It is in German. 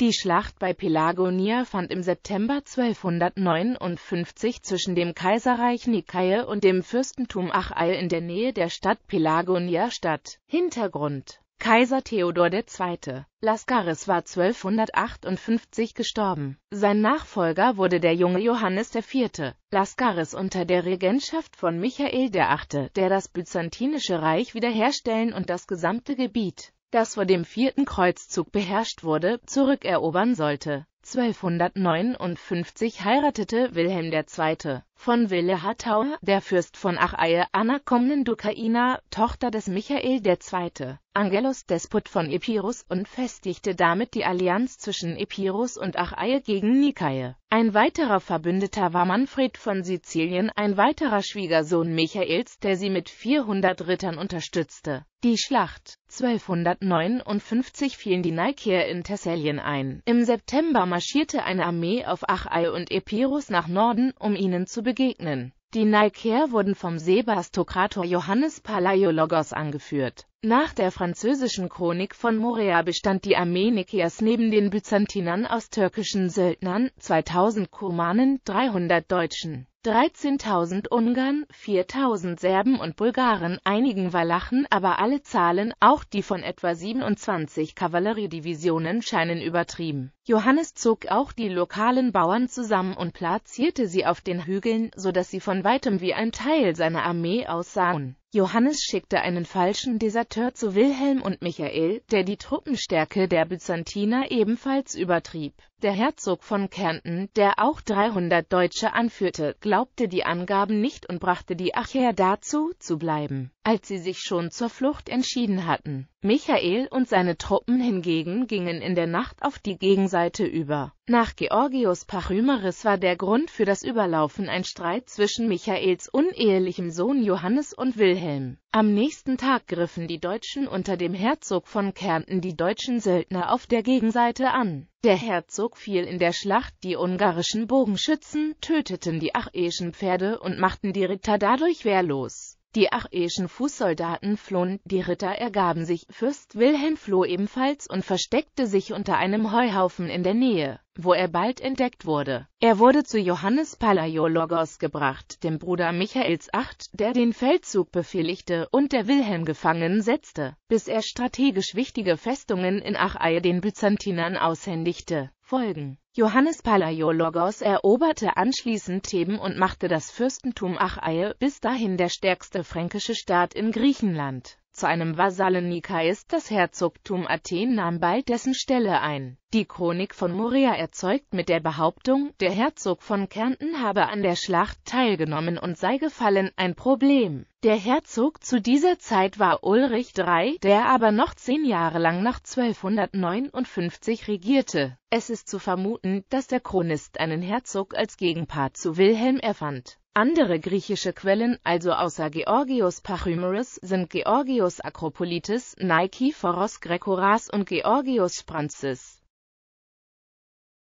Die Schlacht bei Pelagonia fand im September 1259 zwischen dem Kaiserreich Nikaia und dem Fürstentum Achaia in der Nähe der Stadt Pelagonia statt. Hintergrund Kaiser Theodor II. Laskaris war 1258 gestorben. Sein Nachfolger wurde der junge Johannes IV. Laskaris unter der Regentschaft von Michael VIII., der das byzantinische Reich wiederherstellen und das gesamte Gebiet das vor dem Vierten Kreuzzug beherrscht wurde, zurückerobern sollte 1259 heiratete Wilhelm II. von Wille-Hattauer, der Fürst von Achaie, Anna Komnen-Dukaina, Tochter des Michael II., Angelus Despot von Epirus und festigte damit die Allianz zwischen Epirus und Achaie gegen Nikaie. Ein weiterer Verbündeter war Manfred von Sizilien, ein weiterer Schwiegersohn Michaels, der sie mit 400 Rittern unterstützte. Die Schlacht 1259 fielen die Nikier in Thessalien ein. Im September marschierte eine Armee auf Achai und Epirus nach Norden, um ihnen zu begegnen. Die Naiker wurden vom Sebastokrator Johannes Palaiologos angeführt. Nach der französischen Chronik von Morea bestand die Armee Nikias neben den Byzantinern aus türkischen Söldnern, 2000 Kumanen, 300 Deutschen, 13.000 Ungarn, 4.000 Serben und Bulgaren, einigen Walachen, aber alle Zahlen, auch die von etwa 27 Kavalleriedivisionen, scheinen übertrieben. Johannes zog auch die lokalen Bauern zusammen und platzierte sie auf den Hügeln, so dass sie von weitem wie ein Teil seiner Armee aussahen Johannes schickte einen falschen Deserteur zu Wilhelm und Michael, der die Truppenstärke der Byzantiner ebenfalls übertrieb. Der Herzog von Kärnten, der auch 300 Deutsche anführte, glaubte die Angaben nicht und brachte die Achäer dazu, zu bleiben, als sie sich schon zur Flucht entschieden hatten. Michael und seine Truppen hingegen gingen in der Nacht auf die Gegenseite über nach Georgios Pachymeris war der Grund für das Überlaufen ein Streit zwischen Michaels unehelichem Sohn Johannes und Wilhelm. Am nächsten Tag griffen die Deutschen unter dem Herzog von Kärnten die deutschen Söldner auf der Gegenseite an. Der Herzog fiel in der Schlacht, die ungarischen Bogenschützen töteten die achäischen Pferde und machten die Ritter dadurch wehrlos. Die achäischen Fußsoldaten flohen, die Ritter ergaben sich, Fürst Wilhelm floh ebenfalls und versteckte sich unter einem Heuhaufen in der Nähe, wo er bald entdeckt wurde. Er wurde zu Johannes Palaiologos gebracht, dem Bruder Michaels Acht, der den Feldzug befehligte und der Wilhelm gefangen setzte, bis er strategisch wichtige Festungen in Achaia den Byzantinern aushändigte. Folgen Johannes Palaiologos eroberte anschließend Theben und machte das Fürstentum Achaia bis dahin der stärkste fränkische Staat in Griechenland zu einem Vasallen Nikais das Herzogtum Athen nahm bald dessen Stelle ein. Die Chronik von Morea erzeugt mit der Behauptung, der Herzog von Kärnten habe an der Schlacht teilgenommen und sei gefallen, ein Problem. Der Herzog zu dieser Zeit war Ulrich III., der aber noch zehn Jahre lang nach 1259 regierte. Es ist zu vermuten, dass der Chronist einen Herzog als Gegenpart zu Wilhelm erfand. Andere griechische Quellen, also außer Georgios Pachymerus, sind Georgios Akropolitis, Nike Foros Grekoras und Georgios Spranzis.